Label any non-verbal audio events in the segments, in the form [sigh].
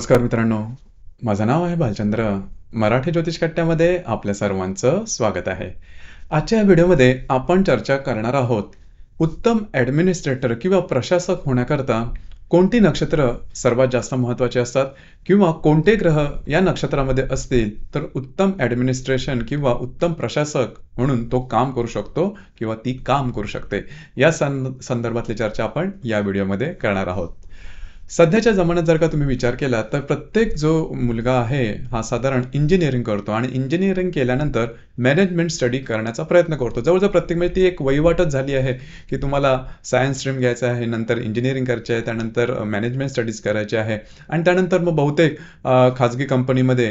नमस्कार मित्रांनो माझं नाव आहे भालचंद्र मराठी ज्योतिष कट्ट्यामध्ये आपल्या सर्वांचं स्वागत आहे आजच्या या व्हिडिओमध्ये आपण चर्चा करणार आहोत उत्तम ॲडमिनिस्ट्रेटर किंवा प्रशासक होण्याकरता कोणती नक्षत्र सर्वात जास्त महत्त्वाची असतात किंवा कोणते ग्रह या नक्षत्रामध्ये असतील तर उत्तम ॲडमिनिस्ट्रेशन किंवा उत्तम प्रशासक म्हणून तो काम करू शकतो किंवा ती काम करू शकते या संदर्भातली चर्चा आपण या व्हिडिओमध्ये करणार आहोत सध्याच्या जमान्यात जर का तुम्ही विचार केला तर प्रत्येक जो मुलगा आहे हा साधारण इंजिनिअरिंग करतो आणि इंजिनिअरिंग केल्यानंतर मॅनेजमेंट स्टडी करण्याचा प्रयत्न करतो जवळजवळ प्रत्येक म्हणजे ती एक वहिवाटच झाली आहे की तुम्हाला सायन्स स्ट्रीम घ्यायचं आहे नंतर इंजिनिअरिंग करायचे आहे त्यानंतर मॅनेजमेंट स्टडीज करायचे आहे आणि त्यानंतर मग बहुतेक खाजगी कंपनीमध्ये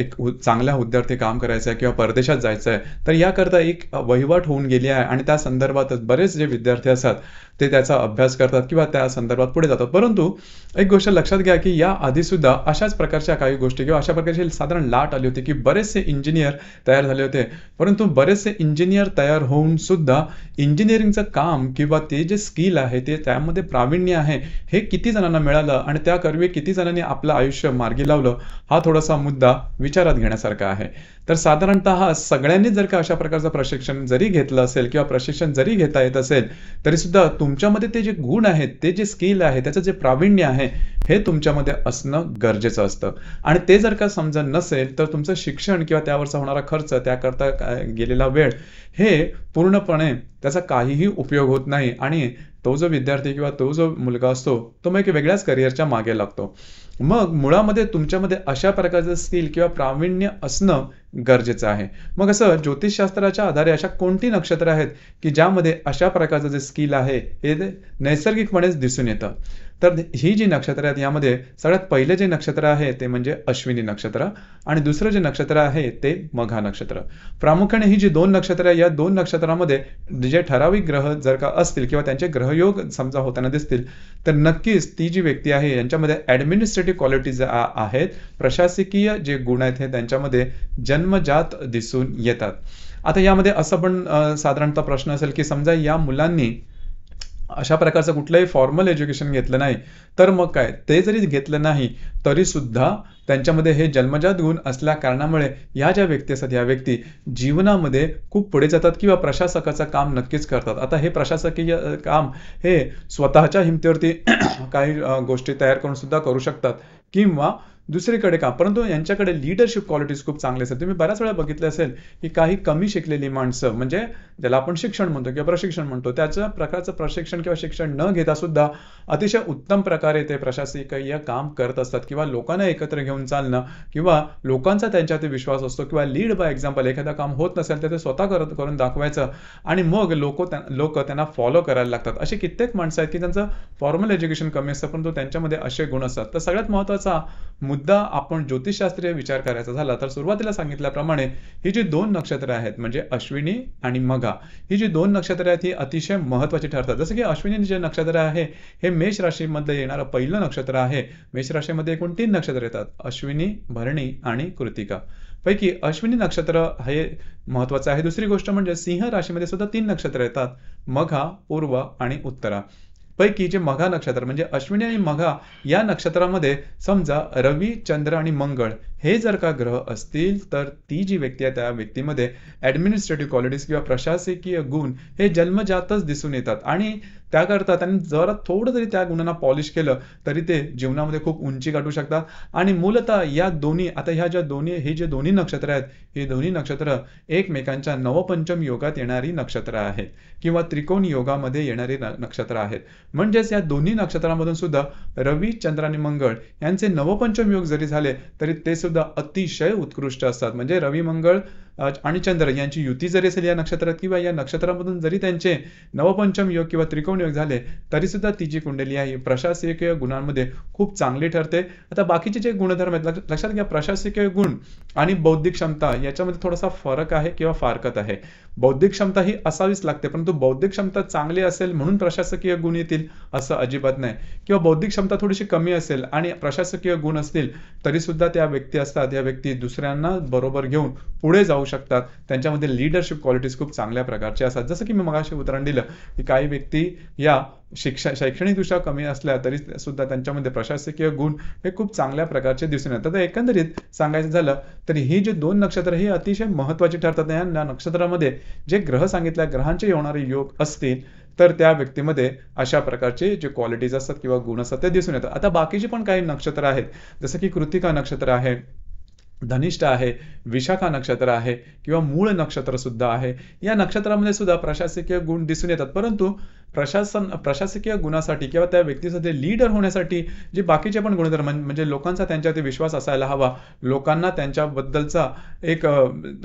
एक चांगल्या हुद्यार्थी काम करायचं आहे किंवा परदेशात जायचं आहे तर याकरता एक वहिवाट होऊन गेली आहे आणि त्या संदर्भातच बरेच जे विद्यार्थी असतात ते त्याचा अभ्यास करतात किंवा त्या संदर्भात पुढे जातात परंतु एक गोष्ट लक्षात घ्या की या आधी सुद्धा अशाच प्रकारच्या काही गोष्टी किंवा अशा प्रकारची साधारण लाट आली होती की बरेचसे इंजिनियर तयार झाले होते परंतु बरेचसे इंजिनियर तयार होऊन सुद्धा इंजिनिअरिंगचं काम किंवा ते जे स्किल आहे ते त्यामध्ये प्रावीण्य आहे हे किती जणांना मिळालं आणि त्या त्याकरवी किती जणांनी आपलं आयुष्य मार्गी लावलं हा थोडासा मुद्दा विचारात घेण्यासारखा आहे तर साधारणत सगळ्यांनी जर का अशा प्रकारचं प्रशिक्षण जरी घेतलं असेल किंवा प्रशिक्षण जरी घेता येत असेल तरी सुद्धा तुमच्यामध्ये ते जे गुण आहेत ते जे स्किल आहे त्याचं जे प्रावीण्य आहे हे तुमच्यामध्ये असणं गरजेचं असतं आणि ते जर का समजा नसेल तर तुमचं शिक्षण किंवा त्यावरचा होणारा खर्च त्याकरता गेलेला वेळ हे पूर्णपणे त्याचा काहीही उपयोग होत नाही आणि तो जो विद्यार्थी किंवा तो जो मुलगा असतो तो मग एक वेगळ्याच करिअरच्या मागे लागतो मग मुळामध्ये तुमच्यामध्ये अशा प्रकारचं स्किल किंवा प्रावीण्य असणं गरजेचं आहे मग असं ज्योतिषशास्त्राच्या आधारे अशा कोणती नक्षत्र आहेत की ज्यामध्ये अशा प्रकारचं जे स्किल आहे हे नैसर्गिकपणेच दिसून येतं तर ही जी नक्षत्र आहेत यामध्ये सगळ्यात पहिले जे नक्षत्र आहे ते म्हणजे अश्विनी नक्षत्र आणि दुसरं जे नक्षत्र आहे ते मघा नक्षत्र प्रामुख्याने ही जी दोन नक्षत्र या दोन नक्षत्रामध्ये जे जे ठराविक ग्रह जर का असतील किंवा त्यांचे ग्रहयोग समजा होताना दिसतील तर नक्कीच ती जी व्यक्ती आहे यांच्यामध्ये ॲडमिनिस्ट्रेटिव्ह क्वालिटीज आहेत प्रशासकीय जे गुण आहेत हे त्यांच्यामध्ये जन्मजात दिसून येतात आता यामध्ये असं पण साधारणतः प्रश्न असेल की समजा या मुलांनी अशा प्रकारचं कुठलंही फॉर्मल एज्युकेशन घेतलं नाही तर मग काय ते जरी घेतलं नाही तरीसुद्धा त्यांच्यामध्ये हे जन्मजात गुण असल्या कारणामुळे ह्या ज्या व्यक्ती असतात ह्या व्यक्ती जीवनामध्ये खूप पुढे जातात किंवा प्रशासकाचं काम नक्कीच करतात आता हे प्रशासकीय काम हे स्वतःच्या हिमतीवरती [clears throat] काही गोष्टी तयार करून सुद्धा करू शकतात किंवा दुसरीकडे का परंतु यांच्याकडे लिडरशिप क्वालिटीज खूप चांगले असतात तुम्ही बऱ्याच वेळा बघितलं असेल की काही कमी शिकलेली माणसं म्हणजे ज्याला आपण शिक्षण म्हणतो किंवा प्रशिक्षण म्हणतो त्याच्या प्रकारचं प्रशिक्षण किंवा शिक्षण न घेता सुद्धा अतिशय उत्तम प्रकारे ते प्रशासकीय काम करत असतात किंवा लोकांना एकत्र घेऊन चालणं किंवा लोकांचा त्यांच्यात विश्वास असतो किंवा लीड बाय एक्झाम्पल एखादं काम होत नसेल तर ते स्वतः करत करून दाखवायचं आणि मग लोक लोक त्यांना फॉलो करायला लागतात अशी कित्येक माणसं आहेत की त्यांचं फॉर्मल एज्युकेशन कमी असतं परंतु त्यांच्यामध्ये असे गुण असतात तर सगळ्यात महत्त्वाचा मुद्दा आपण ज्योतिषशास्त्रीय विचार करायचा झाला तर सुरुवातीला सांगितल्याप्रमाणे ही जी दोन नक्षत्र आहेत म्हणजे अश्विनी आणि मघा ही जी दोन नक्षत्र आहेत ही अतिशय महत्वाची ठरतात जसं की अश्विनी जे नक्षत्र आहे हे मेष राशीमध्ये येणारं पहिलं नक्षत्र आहे मेष राशीमध्ये एकूण तीन नक्षत्र येतात अश्विनी भरणी आणि कृतिका पैकी अश्विनी नक्षत्र हे महत्वाचं आहे दुसरी गोष्ट म्हणजे सिंह राशीमध्ये सुद्धा तीन नक्षत्र येतात मघा पूर्व आणि उत्तरा पैकी जे मघा नक्षत्र म्हणजे अश्विनी आणि मघा या नक्षत्रामध्ये समजा रवी चंद्र आणि मंगळ हे जर का ग्रह असतील तर ती जी व्यक्ती आहे त्या व्यक्तीमध्ये ॲडमिनिस्ट्रेटिव्ह क्वालिटीज किंवा प्रशासकीय गुण हे जन्मजातच दिसून येतात आणि त्याकरता त्यांनी जर थोडं जरी त्या गुणांना पॉलिश केलं तरी ते जीवनामध्ये खूप उंची गाठू शकतात आणि मूलतः या दोन्ही आता ह्या ज्या दोन्ही हे जे दोन्ही नक्षत्र आहेत हे दोन्ही नक्षत्र एकमेकांच्या नवपंचम योगात येणारी नक्षत्र आहेत किंवा त्रिकोण योगामध्ये येणारी नक्षत्र आहेत म्हणजेच या दोन्ही नक्षत्रांमधून सुद्धा रवी चंद्र आणि मंगळ यांचे नवपंचम योग जरी झाले तरी ते सुद्धा अतिशय उत्कृष्ट असतात म्हणजे मंगळ आणि चंद्र यांची युती जरी असेल या नक्षत्रात किंवा या नक्षत्रामधून जरी त्यांचे नवपंचम योग किंवा त्रिकोण योग झाले तरी सुद्धा ती जी कुंडली आहे प्रशासकीय गुणांमध्ये खूप चांगली ठरते आता बाकीचे जे गुणधर्म आहेत लक्षात घ्या प्रशासकीय गुण आणि बौद्धिक क्षमता याच्यामध्ये थोडासा फरक आहे किंवा फारकत आहे बौद्धिक क्षमता ही असावीच लागते परंतु बौद्धिक क्षमता चांगली असेल म्हणून प्रशासकीय गुण येतील असं अजिबात नाही किंवा बौद्धिक क्षमता थोडीशी कमी असेल आणि प्रशासकीय गुण असतील तरी सुद्धा त्या व्यक्ती असतात या व्यक्ती दुसऱ्यांना बरोबर घेऊन पुढे जाऊ शकतात त्यांच्यामध्ये लीडरशिप क्वालिटीज खूप चांगल्या प्रकारचे असतात जसं की मी मगाशी उदाहरण दिलं की काही व्यक्ती या शिक्षा शैक्षणिक शैक्षणिकदृष्ट्या कमी असल्या तरी सुद्धा त्यांच्यामध्ये प्रशासकीय गुण हे खूप चांगल्या प्रकारचे दिसून येतात तर एकंदरीत सांगायचं झालं तरी ही जे दोन नक्षत्र ही अतिशय महत्वाची ठरतात यांना नक्षत्रामध्ये जे ग्रह सांगितल्या ग्रहांचे येणारे योग असतील तर त्या व्यक्तीमध्ये अशा प्रकारचे जे क्वालिटीज असतात किंवा गुण असतात ते दिसून येतात आता बाकीचे पण काही नक्षत्र आहेत जसं की कृतिका नक्षत्र आहे धनिष्ठ आहे विशाखा नक्षत्र आहे किंवा मूळ नक्षत्र सुद्धा आहे या नक्षत्रामध्ये सुद्धा प्रशासकीय गुण दिसून येतात परंतु प्रशासन प्रशासकीय गुणासाठी किंवा त्या व्यक्तीसाठी लीडर होण्यासाठी जे बाकीचे पण गुणधर्म म्हणजे लोकांचा त्यांच्यावरती विश्वास असायला हवा लोकांना त्यांच्याबद्दलचा एक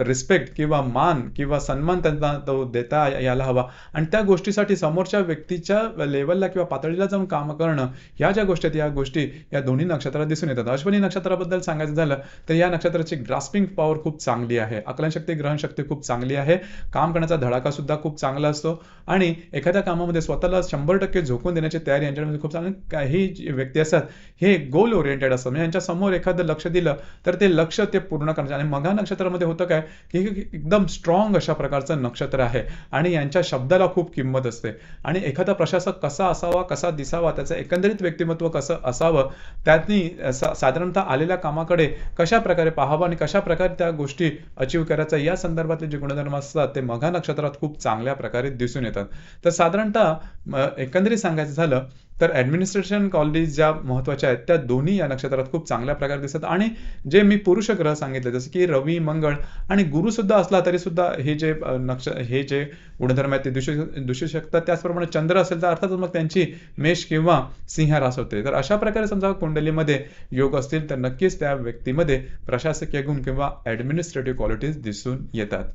रिस्पेक्ट किंवा मान किंवा सन्मान त्यांना तो देता यायला हवा आणि त्या गोष्टीसाठी समोरच्या व्यक्तीच्या लेवलला किंवा पातळीला जाऊन काम करणं ह्या ज्या गोष्टी आहेत या गोष्टी या दोन्ही नक्षत्रात दिसून येतात अश्वनी नक्षत्राबद्दल सांगायचं झालं तर या नक्षत्राची ग्रास्पिंग पॉवर खूप चांगली आहे आकलनशक्ती ग्रहणशक्ती खूप चांगली आहे काम करण्याचा धडाका सुद्धा खूप चांगला असतो आणि एखाद्या कामामध्ये त्यांच्यामध्ये स्वतःला शंभर टक्के झोकून देण्याची तयारी यांच्यामध्ये खूप चांगली काही व्यक्ती असतात हे गोल ओरिएंटेड असतात म्हणजे समोर एखादं लक्ष दिलं तर ते लक्ष ते पूर्ण करण्याचं आणि मघा नक्षत्रामध्ये होतं काय की एकदम स्ट्रॉंग अशा प्रकारचं नक्षत्र आहे आणि यांच्या शब्दाला खूप किंमत असते आणि एखादा प्रशासक कसा असावा कसा दिसावा त्याचं एकंदरीत व्यक्तिमत्व कसं असावं त्यांनी साधारणतः आलेल्या कामाकडे कशा प्रकारे पाहावं आणि कशा प्रकारे त्या गोष्टी अचीव्ह करायचा या संदर्भातले जे गुणधर्म असतात ते मघा नक्षत्रात खूप चांगल्या प्रकारे दिसून येतात तर साधारणतः आता एकंदरीत सांगायचं झालं तर ऍडमिनिस्ट्रेशन कॉलेज ज्या महत्वाच्या आहेत त्या दोन्ही या नक्षत्रात खूप चांगल्या प्रकारे दिसतात आणि जे मी पुरुष ग्रह सांगितले जसं की रवी मंगळ आणि गुरु सुद्धा असला तरी सुद्धा हे जे नक्ष हे जे गुणधर्म आहेत ते दुसू दुसू शकतात त्याचप्रमाणे चंद्र असेल तर अर्थातच मग त्यांची मेष किंवा सिंह रास होते तर अशा प्रकारे समजा कुंडलीमध्ये योग असतील तर नक्कीच त्या व्यक्तीमध्ये प्रशासकीय गुण किंवा ॲडमिनिस्ट्रेटिव्ह क्वालिटीज दिसून येतात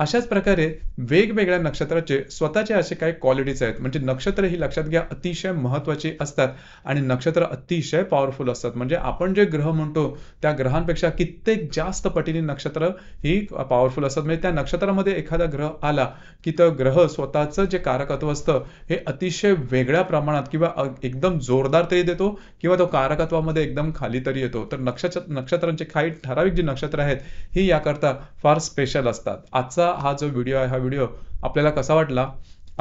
अशाच प्रकारे वेगवेगळ्या नक्षत्राचे स्वतःचे असे काही क्वालिटीज आहेत म्हणजे नक्षत्र ही लक्षात घ्या अतिशय महत्वाची असतात आणि नक्षत्र अतिशय पॉवरफुल असतात म्हणजे आपण जे ग्रह म्हणतो त्या ग्रहांपेक्षा कित्येक जास्त पटीने नक्षत्र ही पॉवरफुल असतात म्हणजे त्या नक्षत्रामध्ये एखादा ग्रह आला की तर ग्रह स्वतःचं जे कारकत्व असतं हे अतिशय वेगळ्या प्रमाणात किंवा एकदम जोरदार तरी देतो किंवा तो कारकत्वामध्ये एकदम खाली तरी येतो तर नक्षत्र नक्षत्रांचे काही ठराविक जी नक्षत्र आहेत ही याकरता फार स्पेशल असतात आजचा हा जो व्हिडिओ आहे हा व्हिडिओ आपल्याला कसा वाटला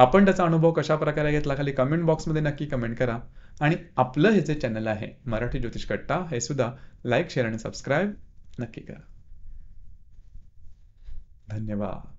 आपण त्याचा अनुभव कशा प्रकारे घेतला खाली कमेंट बॉक्समध्ये नक्की कमेंट करा आणि आपलं हे जे चॅनल आहे मराठी ज्योतिष कट्टा हे सुद्धा लाईक शेअर आणि सबस्क्राईब नक्की करा धन्यवाद